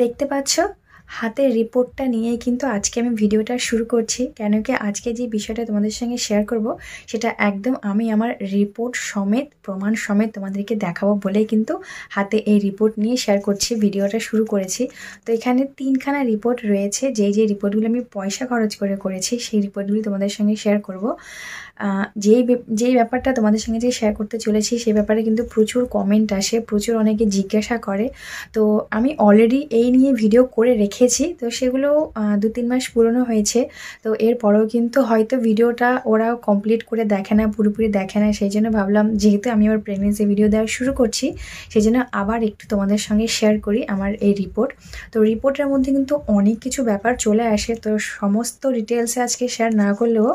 দেখতে পাচ্ছ হাতে রিপোর্টটা নিয়ে কিন্তু আজকে আমি ভিডিওটা শুরু করছি কেন কি আজকে যে বিষয়টা তোমাদের সঙ্গে শেয়ার করব সেটা একদম আমি আমার রিপোর্ট সমেত প্রমাণ সমেত তোমাদেরকে দেখাবো বলেই কিন্তু হাতে এই রিপোর্ট নিয়ে শেয়ার করছি ভিডিওটা শুরু করেছি তো এখানে তিনখানা রিপোর্ট রয়েছে যে যে রিপোর্টগুলো আমি পয়সা খরচ করে করেছি সেই রিপোর্টগুলি তোমাদের সঙ্গে শেয়ার করব যেই যেই ব্যাপারটা তোমাদের সঙ্গে যে শেয়ার করতে চলেছি সেই ব্যাপারে কিন্তু প্রচুর কমেন্ট আসে প্রচুর অনেকে জিজ্ঞাসা করে তো আমি অলরেডি এই নিয়ে ভিডিও করে রেখেছি তো সেগুলো দু তিন মাস পুরনো হয়েছে তো এরপরেও কিন্তু হয়তো ভিডিওটা ওরা কমপ্লিট করে দেখে না পুরোপুরি দেখে না সেই জন্য ভাবলাম যেহেতু আমি আমার প্রেগনেন্সি ভিডিও দেওয়া শুরু করছি সেই জন্য আবার একটু তোমাদের সঙ্গে শেয়ার করি আমার এই রিপোর্ট তো রিপোর্টের মধ্যে কিন্তু অনেক কিছু ব্যাপার চলে আসে তো সমস্ত ডিটেলসে আজকে শেয়ার না করলেও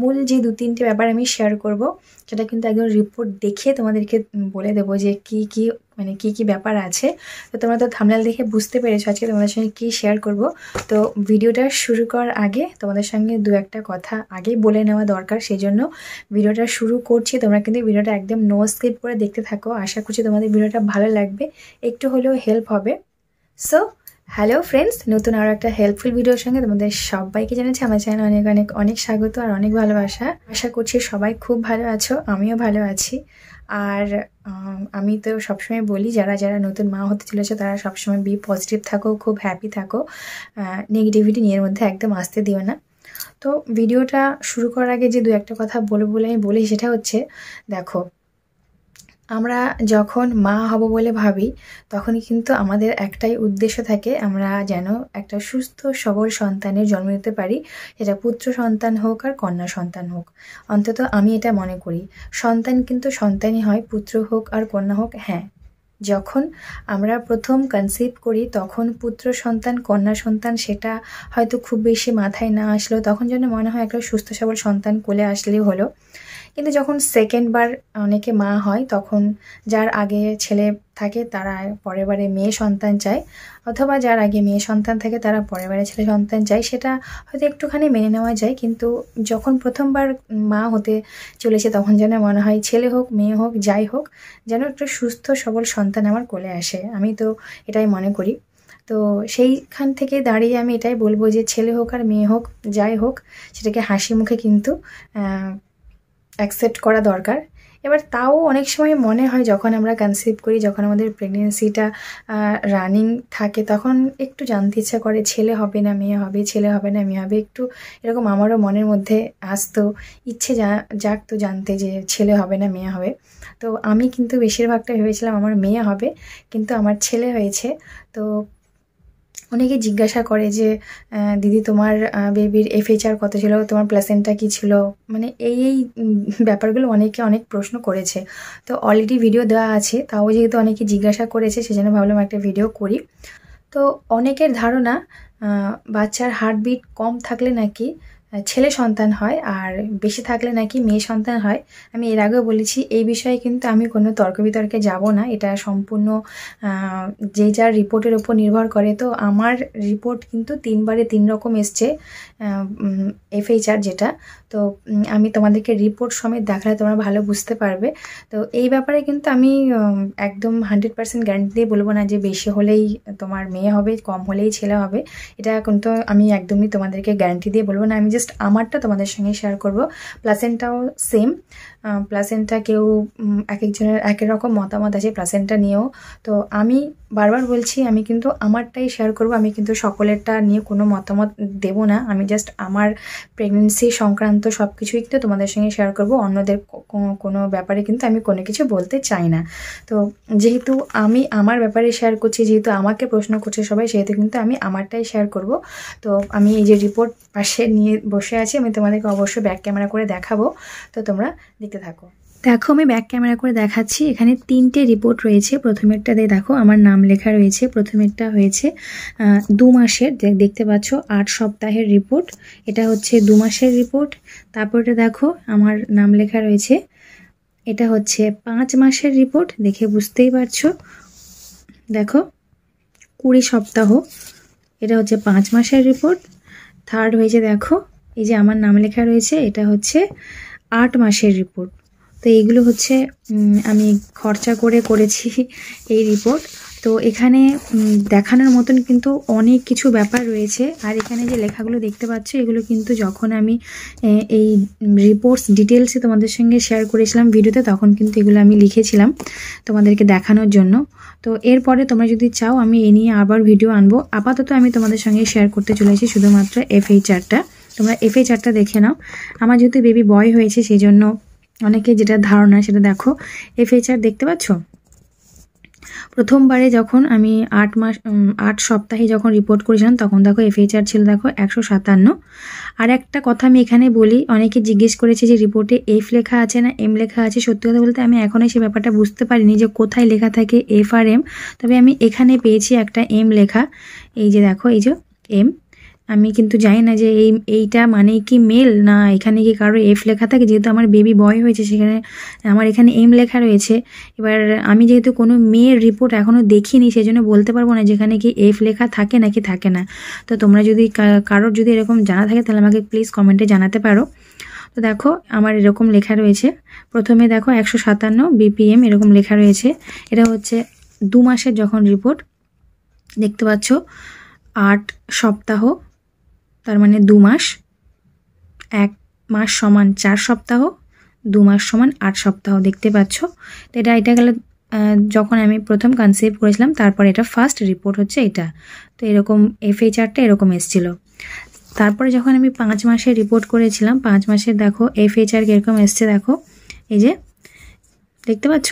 মূল যে দু তিনটে ব্যাপার আমি শেয়ার করব সেটা কিন্তু একদম রিপোর্ট দেখে তোমাদেরকে বলে দেবো যে কি কি মানে কি কি ব্যাপার আছে তো তোমরা তো থামলাল দেখে বুঝতে পেরেছো আজকে তোমাদের সঙ্গে কি শেয়ার করব তো ভিডিওটা শুরু করার আগে তোমাদের সঙ্গে দু একটা কথা আগে বলে নেওয়া দরকার সেই জন্য ভিডিওটা শুরু করছি তোমরা কিন্তু ভিডিওটা একদম নো স্কিপ করে দেখতে থাকো আশা করছি তোমাদের ভিডিওটা ভালো লাগবে একটু হলেও হেল্প হবে সো হ্যালো ফ্রেন্ডস নতুন আরও একটা হেল্পফুল ভিডিওর সঙ্গে তোমাদের সবাইকে জেনেছি আমার চ্যানেল অনেক অনেক অনেক স্বাগত আর অনেক ভালোবাসা আশা করছি সবাই খুব ভালো আছো আমিও ভালো আছি আর আমি তো সবসময় বলি যারা যারা নতুন মা হতে চলেছে তারা সবসময় বি পজিটিভ থাকো খুব হ্যাপি থাকো নেগেটিভিটি নিয়ের মধ্যে একদম আসতে দিও না তো ভিডিওটা শুরু করার আগে যে দু একটা কথা বলে বলে আমি বলি সেটা হচ্ছে দেখো আমরা যখন মা হব বলে ভাবি তখন কিন্তু আমাদের একটাই উদ্দেশ্য থাকে আমরা যেন একটা সুস্থ সবল সন্তানের জন্ম দিতে পারি সেটা পুত্র সন্তান হোক আর কন্যা সন্তান হোক অন্তত আমি এটা মনে করি সন্তান কিন্তু সন্তানই হয় পুত্র হোক আর কন্যা হোক হ্যাঁ যখন আমরা প্রথম কনসিভ করি তখন পুত্র সন্তান কন্যা সন্তান সেটা হয়তো খুব বেশি মাথায় না আসলো তখন যেন মনে হয় একটা সুস্থ সবল সন্তান কোলে আসলেই হলো কিন্তু যখন সেকেন্ডবার অনেকে মা হয় তখন যার আগে ছেলে থাকে তারা পরের বারে মেয়ে সন্তান চায় অথবা যার আগে মেয়ে সন্তান থাকে তারা পরের বারে ছেলে সন্তান চায় সেটা হয়তো একটুখানি মেনে নেওয়া যায় কিন্তু যখন প্রথমবার মা হতে চলেছে তখন যেন মনে হয় ছেলে হোক মেয়ে হোক যাই হোক যেন একটু সুস্থ সবল সন্তান আমার কোলে আসে আমি তো এটাই মনে করি তো সেইখান থেকে দাঁড়িয়ে আমি এটাই বলবো যে ছেলে হোক আর মেয়ে হোক যাই হোক সেটাকে হাসি মুখে কিন্তু অ্যাকসেপ্ট করা দরকার এবার তাও অনেক সময় মনে হয় যখন আমরা কনসিভ করি যখন আমাদের প্রেগনেন্সিটা রানিং থাকে তখন একটু জানতে ইচ্ছা করে ছেলে হবে না মেয়ে হবে ছেলে হবে না মেয়ে হবে একটু এরকম আমারও মনের মধ্যে আসতো ইচ্ছে যা জাগতো জানতে যে ছেলে হবে না মেয়ে হবে তো আমি কিন্তু বেশিরভাগটা ভেবেছিলাম আমার মেয়ে হবে কিন্তু আমার ছেলে হয়েছে তো অনেকে জিজ্ঞাসা করে যে দিদি তোমার বেবির এফএইচআর কত ছিল তোমার প্লাসেন্টটা কি ছিল মানে এই এই ব্যাপারগুলো অনেকে অনেক প্রশ্ন করেছে তো অলরেডি ভিডিও দেওয়া আছে তাও যেহেতু অনেকে জিজ্ঞাসা করেছে সেজন্য ভাবলাম একটা ভিডিও করি তো অনেকের ধারণা বাচ্চার হার্টবিট কম থাকলে নাকি ছেলে সন্তান হয় আর বেশি থাকলে নাকি মেয়ে সন্তান হয় আমি এর আগেও বলেছি এই বিষয়ে কিন্তু আমি কোনো তর্ক বিতর্কে যাব না এটা সম্পূর্ণ যে যার রিপোর্টের উপর নির্ভর করে তো আমার রিপোর্ট কিন্তু তিনবারে তিন রকম এসছে এফএইচআর যেটা তো আমি তোমাদেরকে রিপোর্ট সমেত দেখালে তোমরা ভালো বুঝতে পারবে তো এই ব্যাপারে কিন্তু আমি একদম হান্ড্রেড পারসেন্ট গ্যারান্টি দিয়ে বলবো না যে বেশি হলেই তোমার মেয়ে হবে কম হলেই ছেলে হবে এটা কিন্তু আমি একদমই তোমাদেরকে গ্যারান্টি দিয়ে বলবো না আমি জাস্ট আমারটা তোমাদের সঙ্গে শেয়ার করব প্লাসেন্টাও সেম প্লাসেন্টা কেউ এক একজনের এক রকম মতামত আছে প্লাসেন্টা নিয়েও তো আমি বারবার বলছি আমি কিন্তু আমারটাই শেয়ার করব আমি কিন্তু সকলেরটা নিয়ে কোনো মতামত দেব না আমি জাস্ট আমার প্রেগনেন্সি সংক্রান্ত সব কিছুই কিন্তু তোমাদের সঙ্গে শেয়ার করব অন্যদের কোনো ব্যাপারে কিন্তু আমি কোনো কিছু বলতে চাই না তো যেহেতু আমি আমার ব্যাপারে শেয়ার করছি যেহেতু আমাকে প্রশ্ন করছে সবাই সেহেতু কিন্তু আমি আমারটাই শেয়ার করব তো আমি এই যে রিপোর্ট পাশে নিয়ে বসে আছি আমি তোমাদেরকে অবশ্যই ব্যাক ক্যামেরা করে দেখাবো তো তোমরা দেখতে থাকো দেখো আমি ব্যাক ক্যামেরা করে দেখাচ্ছি এখানে তিনটে রিপোর্ট রয়েছে প্রথমেরটাতে দেখো আমার নাম লেখা রয়েছে প্রথমেরটা হয়েছে দু মাসের দেখতে পাচ্ছ আট সপ্তাহের রিপোর্ট এটা হচ্ছে দু মাসের রিপোর্ট তারপরটা দেখো আমার নাম লেখা রয়েছে এটা হচ্ছে পাঁচ মাসের রিপোর্ট দেখে বুঝতেই পারছো দেখো কুড়ি সপ্তাহ এটা হচ্ছে পাঁচ মাসের রিপোর্ট থার্ড হয়েছে দেখো এই যে আমার নাম লেখা রয়েছে এটা হচ্ছে আট মাসের রিপোর্ট তো এইগুলো হচ্ছে আমি খরচা করে করেছি এই রিপোর্ট তো এখানে দেখানোর মতন কিন্তু অনেক কিছু ব্যাপার রয়েছে আর এখানে যে লেখাগুলো দেখতে পাচ্ছ এগুলো কিন্তু যখন আমি এই রিপোর্টস ডিটেলসে তোমাদের সঙ্গে শেয়ার করেছিলাম ভিডিওতে তখন কিন্তু এগুলো আমি লিখেছিলাম তোমাদেরকে দেখানোর জন্য তো এরপরে তোমরা যদি চাও আমি এ নিয়ে আবার ভিডিও আনবো আপাতত আমি তোমাদের সঙ্গে শেয়ার করতে চলেছি শুধুমাত্র এফ এইচ আরটা তোমরা এফএ চারটা দেখে নাও আমার যেহেতু বেবি বয় হয়েছে সেই জন্য অনেকে যেটা ধারণা সেটা দেখো এফএ চার দেখতে পাচ্ছ প্রথমবারে যখন আমি আট মাস আট সপ্তাহে যখন রিপোর্ট করেছিলাম তখন দেখো এফ আর ছিল দেখো একশো সাতান্ন আর একটা কথা আমি এখানে বলি অনেকে জিজ্ঞেস করেছে যে রিপোর্টে এফ লেখা আছে না এম লেখা আছে সত্যি কথা বলতে আমি এখনও সে ব্যাপারটা বুঝতে পারিনি যে কোথায় লেখা থাকে এফ আর এম তবে আমি এখানে পেয়েছি একটা এম লেখা এই যে দেখো এই যে এম আমি কিন্তু জানি না যে এই এইটা মানে কি মেল না এখানে কি কারো এফ লেখা থাকে যেহেতু আমার বেবি বয় হয়েছে সেখানে আমার এখানে এম লেখা রয়েছে এবার আমি যেহেতু কোনো মেয়ের রিপোর্ট এখনও দেখিনি সেই জন্য বলতে পারবো না যেখানে কি এফ লেখা থাকে নাকি থাকে না তো তোমরা যদি কারোর যদি এরকম জানা থাকে তাহলে আমাকে প্লিজ কমেন্টে জানাতে পারো তো দেখো আমার এরকম লেখা রয়েছে প্রথমে দেখো একশো সাতান্ন বিপিএম এরকম লেখা রয়েছে এটা হচ্ছে দু মাসের যখন রিপোর্ট দেখতে পাচ্ছ আট সপ্তাহ তার মানে দু মাস এক মাস সমান চার সপ্তাহ দু মাস সমান আট সপ্তাহ দেখতে পাচ্ছ তো এটা এটা গেলে যখন আমি প্রথম কনসিভ করেছিলাম তারপর এটা ফার্স্ট রিপোর্ট হচ্ছে এটা তো এরকম এফ এইচআরটা এরকম এসছিল তারপরে যখন আমি পাঁচ মাসে রিপোর্ট করেছিলাম পাঁচ মাসে দেখো এফ এইচআর কীরকম এসছে দেখো এই যে দেখতে পাচ্ছ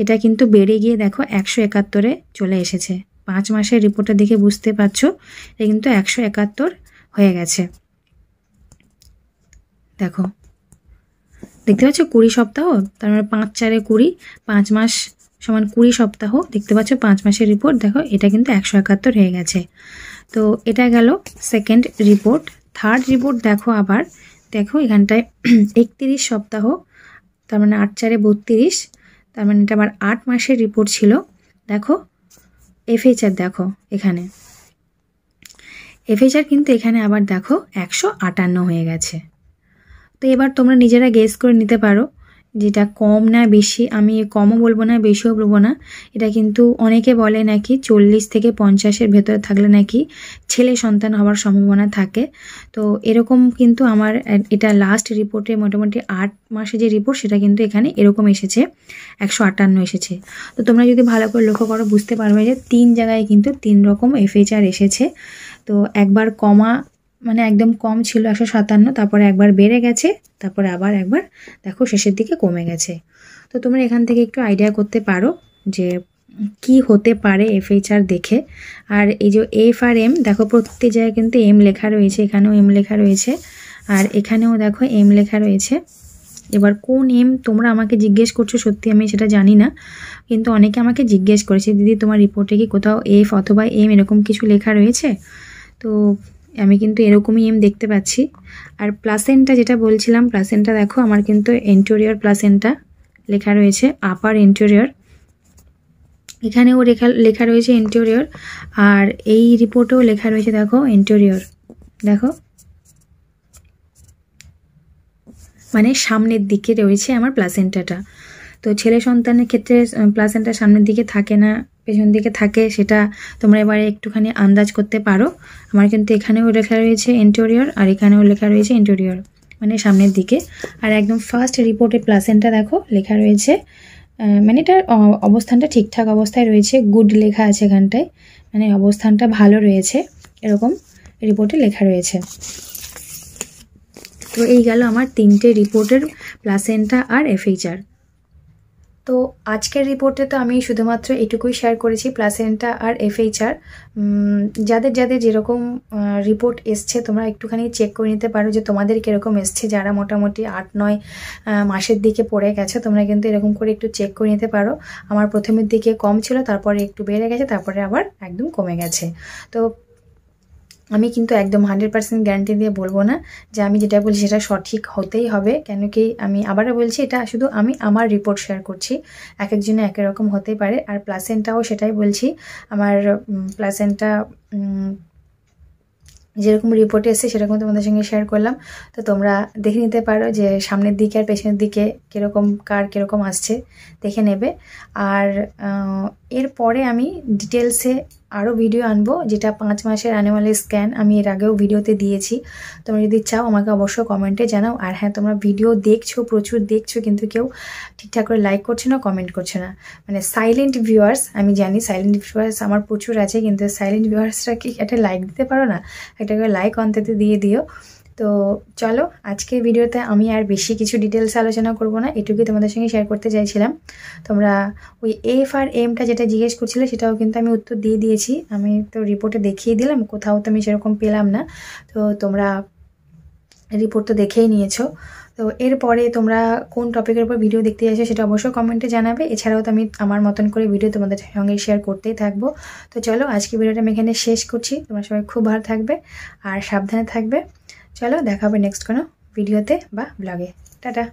এটা কিন্তু বেড়ে গিয়ে দেখো একশো একাত্তরে চলে এসেছে পাঁচ মাসের রিপোর্টটা দেখে বুঝতে পারছো এটা কিন্তু একশো একাত্তর হয়ে গেছে দেখো দেখতে পাচ্ছ কুড়ি সপ্তাহ তার মানে পাঁচ চারে কুড়ি পাঁচ মাস সমান কুড়ি সপ্তাহ দেখতে পাচ্ছ পাঁচ মাসের রিপোর্ট দেখো এটা কিন্তু একশো একাত্তর হয়ে গেছে তো এটা গেল সেকেন্ড রিপোর্ট থার্ড রিপোর্ট দেখো আবার দেখো এখানটায় একত্রিশ সপ্তাহ তার মানে আট চারে বত্রিশ তার মানে এটা আবার আট মাসের রিপোর্ট ছিল দেখো এফএইচআর দেখো এখানে এফএসআর কিন্তু এখানে আবার দেখো একশো আটান্ন হয়ে গেছে তো এবার তোমরা নিজেরা গেস করে নিতে পারো যেটা কম না বেশি আমি কমও বলবো না বেশিও বলবো না এটা কিন্তু অনেকে বলে নাকি চল্লিশ থেকে পঞ্চাশের ভেতরে থাকলে নাকি ছেলে সন্তান হওয়ার সম্ভাবনা থাকে তো এরকম কিন্তু আমার এটা লাস্ট রিপোর্টে মোটামুটি আট মাসে যে রিপোর্ট সেটা কিন্তু এখানে এরকম এসেছে একশো আটান্ন এসেছে তো তোমরা যদি ভালো করে লক্ষ্য করো বুঝতে পারবে যে তিন জায়গায় কিন্তু তিন রকম এফএচআর এসেছে তো একবার কমা মানে একদম কম ছিল একশো সাতান্ন তারপরে একবার বেড়ে গেছে তারপরে আবার একবার দেখো শেষের দিকে কমে গেছে তো তোমরা এখান থেকে একটু আইডিয়া করতে পারো যে কি হতে পারে এফএইচআর দেখে আর এই যে এফ আর এম দেখো প্রত্যেকটি জায়গায় কিন্তু এম লেখা রয়েছে এখানেও এম লেখা রয়েছে আর এখানেও দেখো এম লেখা রয়েছে এবার কোন এম তোমরা আমাকে জিজ্ঞেস করছো সত্যি আমি সেটা জানি না কিন্তু অনেকে আমাকে জিজ্ঞেস করেছে দিদি তোমার রিপোর্টে কি কোথাও এফ অথবা এম এরকম কিছু লেখা রয়েছে তো আমি কিন্তু এরকমই এম দেখতে পাচ্ছি আর প্লাসেন্টা যেটা বলছিলাম প্লাসেন্টা দেখো আমার কিন্তু এন্টোরিয়র প্লাসেন্টা লেখা রয়েছে আপার এন্টোরিয়র এখানেও লেখা লেখা রয়েছে এন্টোরিয়র আর এই রিপোর্টেও লেখা রয়েছে দেখো এন্টোরিয়র দেখো মানে সামনের দিকে রয়েছে আমার প্লাসেন্টাটা তো ছেলে সন্তানের ক্ষেত্রে প্লাসেন্টা সামনের দিকে থাকে না পেছন দিকে থাকে সেটা তোমরা এবারে একটুখানি আন্দাজ করতে পারো আমার কিন্তু এখানেও লেখা রয়েছে ইন্টেরিয়র আর এখানেও লেখা রয়েছে ইন্টেরিয়র মানে সামনের দিকে আর একদম ফার্স্ট রিপোর্টে প্লাসেন্টটা দেখো লেখা রয়েছে মানে এটার অবস্থানটা ঠিকঠাক অবস্থায় রয়েছে গুড লেখা আছে এখানটায় মানে অবস্থানটা ভালো রয়েছে এরকম রিপোর্টে লেখা রয়েছে তো এই গেল আমার তিনটে রিপোর্টের প্লাসেন্টা আর এফএইচআর তো আজকের রিপোর্টে তো আমি শুধুমাত্র এটুকুই শেয়ার করেছি প্লাসেন্টা আর এফএইচআর যাদের যাদের যেরকম রিপোর্ট এসছে তোমরা একটুখানি চেক করে নিতে পারো যে তোমাদের কীরকম এসছে যারা মোটামুটি আট নয় মাসের দিকে পড়ে গেছে তোমরা কিন্তু এরকম করে একটু চেক করে নিতে পারো আমার প্রথমের দিকে কম ছিল তারপরে একটু বেড়ে গেছে তারপরে আবার একদম কমে গেছে তো আমি কিন্তু একদম হান্ড্রেড পার্সেন্ট গ্যারান্টি দিয়ে বলবো না যে আমি যেটা বলছি সেটা সঠিক হতেই হবে কেন কি আমি আবারও বলছি এটা শুধু আমি আমার রিপোর্ট শেয়ার করছি এক একজনে একই রকম হতেই পারে আর প্লাসেন্টাও সেটাই বলছি আমার প্লাসেন্টা যেরকম রিপোর্টে এসছে সেরকম তোমাদের সঙ্গে শেয়ার করলাম তো তোমরা দেখে নিতে পারো যে সামনের দিকে আর পেছনের দিকে কীরকম কার কীরকম আসছে দেখে নেবে আর এরপরে আমি ডিটেলসে আরও ভিডিও আনবো যেটা পাঁচ মাসের অ্যানিমালের স্ক্যান আমি এর আগেও ভিডিওতে দিয়েছি তোমরা যদি চাও আমাকে অবশ্যই কমেন্টে জানাও আর হ্যাঁ তোমরা ভিডিও দেখছো প্রচুর দেখছো কিন্তু কেউ ঠিকঠাক করে লাইক করছে না কমেন্ট করছে না মানে সাইলেন্ট ভিউয়ার্স আমি জানি সাইলেন্ট ভিউয়ার্স আমার প্রচুর আছে কিন্তু সাইলেন্ট ভিউয়ার্সরা কি একটা লাইক দিতে পারো না একটা করে লাইক অন্তত দিয়ে দিও তো চলো আজকের ভিডিওতে আমি আর বেশি কিছু ডিটেলস আলোচনা করব না এটুকুই তোমাদের সঙ্গে শেয়ার করতে চাইছিলাম তোমরা ওই এফ আর এমটা যেটা জিজ্ঞেস করছিলে সেটাও কিন্তু আমি উত্তর দিয়ে দিয়েছি আমি তো রিপোর্টে দেখিয়ে দিলাম কোথাও তো আমি সেরকম পেলাম না তো তোমরা রিপোর্ট তো দেখেই নিয়েছো তো এরপরে তোমরা কোন টপিকের উপর ভিডিও দেখতে চাইছো সেটা অবশ্যই কমেন্টে জানাবে এছাড়াও তো আমি আমার মতন করে ভিডিও তোমাদের সঙ্গে শেয়ার করতেই থাকবো তো চলো আজকে ভিডিওটা আমি এখানে শেষ করছি তোমার সবাই খুব ভালো থাকবে আর সাবধানে থাকবে চলো দেখাবে নেক্সট কোনো ভিডিওতে বা ব্লগে টাটা